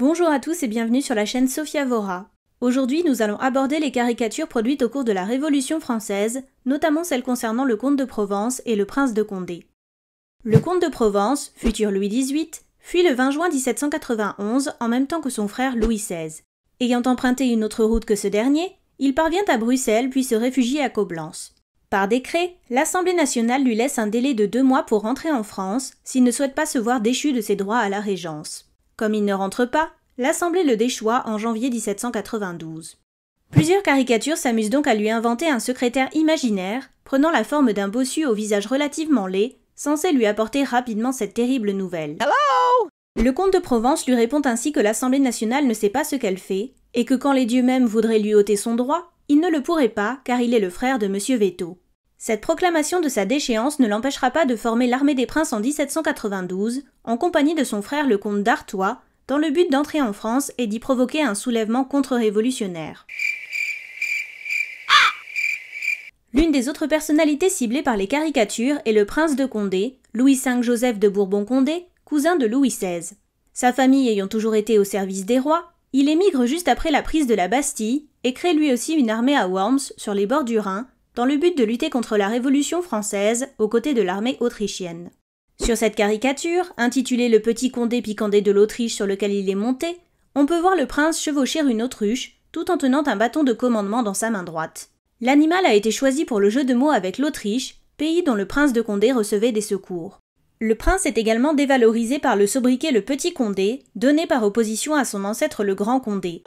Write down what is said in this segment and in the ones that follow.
Bonjour à tous et bienvenue sur la chaîne Sophia Vora. Aujourd'hui, nous allons aborder les caricatures produites au cours de la Révolution française, notamment celles concernant le comte de Provence et le prince de Condé. Le comte de Provence, futur Louis XVIII, fuit le 20 juin 1791 en même temps que son frère Louis XVI. Ayant emprunté une autre route que ce dernier, il parvient à Bruxelles puis se réfugie à Coblence. Par décret, l'Assemblée nationale lui laisse un délai de deux mois pour rentrer en France s'il ne souhaite pas se voir déchu de ses droits à la Régence. Comme il ne rentre pas, l'Assemblée le déchoit en janvier 1792. Plusieurs caricatures s'amusent donc à lui inventer un secrétaire imaginaire, prenant la forme d'un bossu au visage relativement laid, censé lui apporter rapidement cette terrible nouvelle. Hello le comte de Provence lui répond ainsi que l'Assemblée nationale ne sait pas ce qu'elle fait, et que quand les dieux mêmes voudraient lui ôter son droit, il ne le pourrait pas car il est le frère de M. Veto. Cette proclamation de sa déchéance ne l'empêchera pas de former l'armée des princes en 1792, en compagnie de son frère le comte d'Artois, dans le but d'entrer en France et d'y provoquer un soulèvement contre-révolutionnaire. L'une des autres personnalités ciblées par les caricatures est le prince de Condé, Louis V Joseph de Bourbon-Condé, cousin de Louis XVI. Sa famille ayant toujours été au service des rois, il émigre juste après la prise de la Bastille et crée lui aussi une armée à Worms, sur les bords du Rhin, dans le but de lutter contre la Révolution française aux côtés de l'armée autrichienne. Sur cette caricature, intitulée Le petit Condé Picandé de l'Autriche sur lequel il est monté, on peut voir le prince chevaucher une autruche tout en tenant un bâton de commandement dans sa main droite. L'animal a été choisi pour le jeu de mots avec l'Autriche, pays dont le prince de Condé recevait des secours. Le prince est également dévalorisé par le sobriquet le Petit Condé, donné par opposition à son ancêtre le Grand Condé.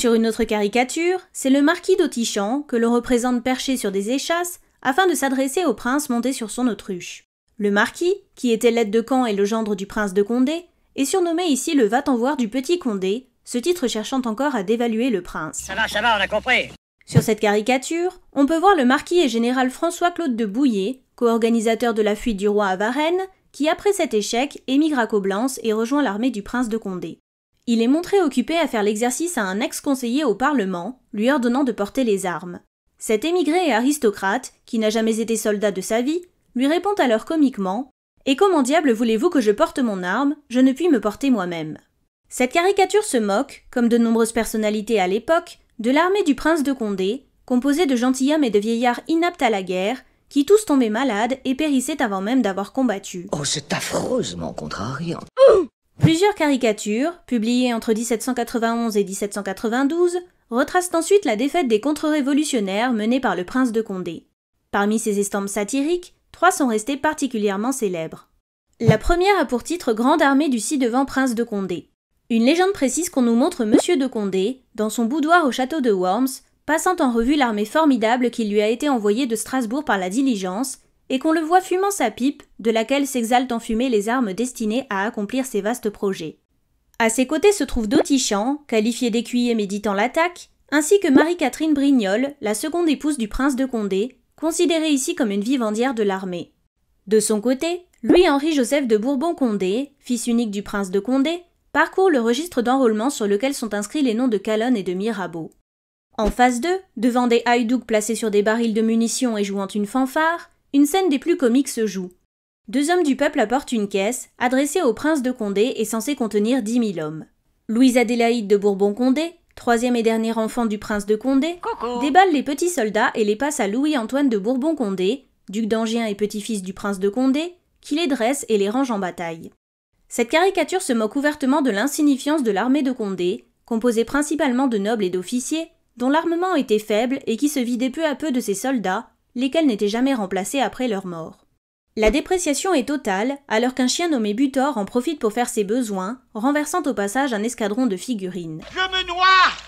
Sur une autre caricature, c'est le marquis d'Autichamp que l'on représente perché sur des échasses afin de s'adresser au prince monté sur son autruche. Le marquis, qui était l'aide de camp et le gendre du prince de Condé, est surnommé ici le va voir du petit Condé, ce titre cherchant encore à dévaluer le prince. Ça va, ça va, on a compris. Sur cette caricature, on peut voir le marquis et général François-Claude de Bouillé, co-organisateur de la fuite du roi à Varennes, qui après cet échec émigre à Coblence et rejoint l'armée du prince de Condé. Il est montré occupé à faire l'exercice à un ex-conseiller au Parlement, lui ordonnant de porter les armes. Cet émigré et aristocrate, qui n'a jamais été soldat de sa vie, lui répond alors comiquement Et comment diable voulez-vous que je porte mon arme Je ne puis me porter moi-même. Cette caricature se moque, comme de nombreuses personnalités à l'époque, de l'armée du prince de Condé, composée de gentilshommes et de vieillards inaptes à la guerre, qui tous tombaient malades et périssaient avant même d'avoir combattu. Oh, c'est affreusement contrariant. Plusieurs caricatures, publiées entre 1791 et 1792, retracent ensuite la défaite des contre-révolutionnaires menée par le prince de Condé. Parmi ces estampes satiriques, trois sont restées particulièrement célèbres. La première a pour titre Grande armée du ci-devant prince de Condé. Une légende précise qu'on nous montre Monsieur de Condé, dans son boudoir au château de Worms, passant en revue l'armée formidable qui lui a été envoyée de Strasbourg par la diligence et qu'on le voit fumant sa pipe, de laquelle s'exaltent en fumée les armes destinées à accomplir ses vastes projets. A ses côtés se trouve Dautichan, qualifié d'écuyer méditant l'attaque, ainsi que Marie-Catherine Brignol, la seconde épouse du prince de Condé, considérée ici comme une vivandière de l'armée. De son côté, Louis-Henri-Joseph de Bourbon-Condé, fils unique du prince de Condé, parcourt le registre d'enrôlement sur lequel sont inscrits les noms de Calonne et de Mirabeau. En face d'eux, devant des haïdouks placés sur des barils de munitions et jouant une fanfare, une scène des plus comiques se joue. Deux hommes du peuple apportent une caisse, adressée au prince de Condé et censée contenir dix mille hommes. Louise Adélaïde de Bourbon-Condé, troisième et dernier enfant du prince de Condé, déballe les petits soldats et les passe à Louis-Antoine de Bourbon-Condé, duc d'Angien et petit-fils du prince de Condé, qui les dresse et les range en bataille. Cette caricature se moque ouvertement de l'insignifiance de l'armée de Condé, composée principalement de nobles et d'officiers, dont l'armement était faible et qui se vidait peu à peu de ses soldats lesquels n'étaient jamais remplacés après leur mort. La dépréciation est totale, alors qu'un chien nommé Butor en profite pour faire ses besoins, renversant au passage un escadron de figurines. Je me noie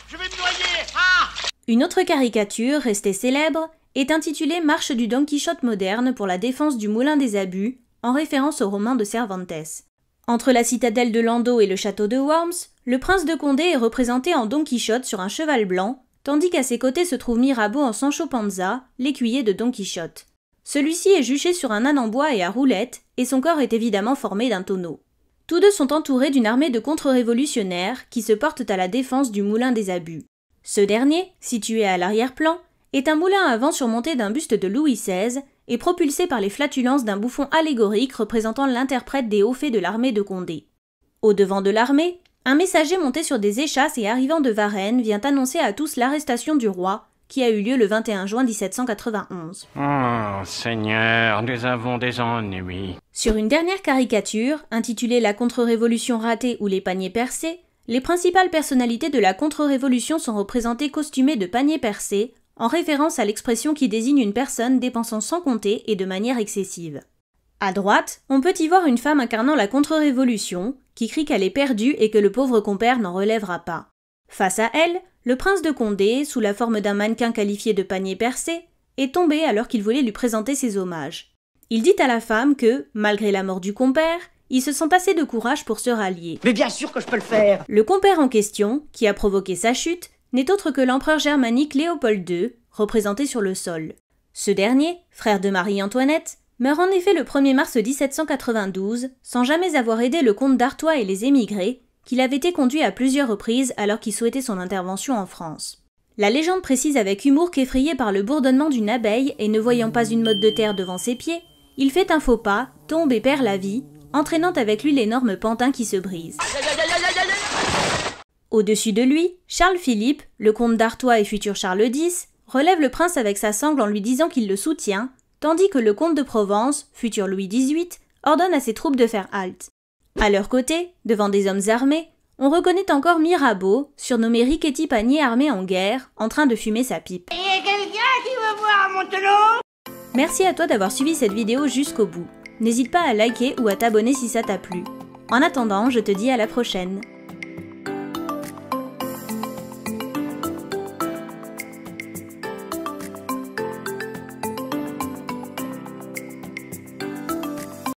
Je vais me noyer ah Une autre caricature, restée célèbre, est intitulée Marche du Don Quichotte moderne pour la défense du moulin des abus, en référence au roman de Cervantes. Entre la citadelle de Landau et le château de Worms, le prince de Condé est représenté en Don Quichotte sur un cheval blanc, tandis qu'à ses côtés se trouve Mirabeau en Sancho Panza, l'écuyer de Don Quichotte. Celui-ci est juché sur un âne en bois et à roulettes, et son corps est évidemment formé d'un tonneau. Tous deux sont entourés d'une armée de contre-révolutionnaires qui se portent à la défense du moulin des abus. Ce dernier, situé à l'arrière-plan, est un moulin à vent surmonté d'un buste de Louis XVI et propulsé par les flatulences d'un bouffon allégorique représentant l'interprète des hauts faits de l'armée de Condé. Au devant de l'armée, un messager monté sur des échasses et arrivant de Varennes vient annoncer à tous l'arrestation du roi, qui a eu lieu le 21 juin 1791. Oh, Seigneur, nous avons des ennuis. Sur une dernière caricature, intitulée La contre-révolution ratée ou les paniers percés, les principales personnalités de la contre-révolution sont représentées costumées de paniers percés, en référence à l'expression qui désigne une personne dépensant sans compter et de manière excessive. À droite, on peut y voir une femme incarnant la contre-révolution, qui crie qu'elle est perdue et que le pauvre compère n'en relèvera pas. Face à elle, le prince de Condé, sous la forme d'un mannequin qualifié de panier percé, est tombé alors qu'il voulait lui présenter ses hommages. Il dit à la femme que, malgré la mort du compère, il se sent assez de courage pour se rallier. Mais bien sûr que je peux le faire Le compère en question, qui a provoqué sa chute, n'est autre que l'empereur germanique Léopold II, représenté sur le sol. Ce dernier, frère de Marie-Antoinette, meurt en effet le 1er mars 1792, sans jamais avoir aidé le comte d'Artois et les émigrés, qu'il avait été conduit à plusieurs reprises alors qu'il souhaitait son intervention en France. La légende précise avec humour qu'effrayé par le bourdonnement d'une abeille et ne voyant pas une motte de terre devant ses pieds, il fait un faux pas, tombe et perd la vie, entraînant avec lui l'énorme pantin qui se brise. Au-dessus de lui, Charles-Philippe, le comte d'Artois et futur Charles X, relève le prince avec sa sangle en lui disant qu'il le soutient, tandis que le comte de Provence, futur Louis XVIII, ordonne à ses troupes de faire halte. À leur côté, devant des hommes armés, on reconnaît encore Mirabeau, surnommé Riquetti Panier armé en guerre, en train de fumer sa pipe. quelqu'un qui Merci à toi d'avoir suivi cette vidéo jusqu'au bout. N'hésite pas à liker ou à t'abonner si ça t'a plu. En attendant, je te dis à la prochaine.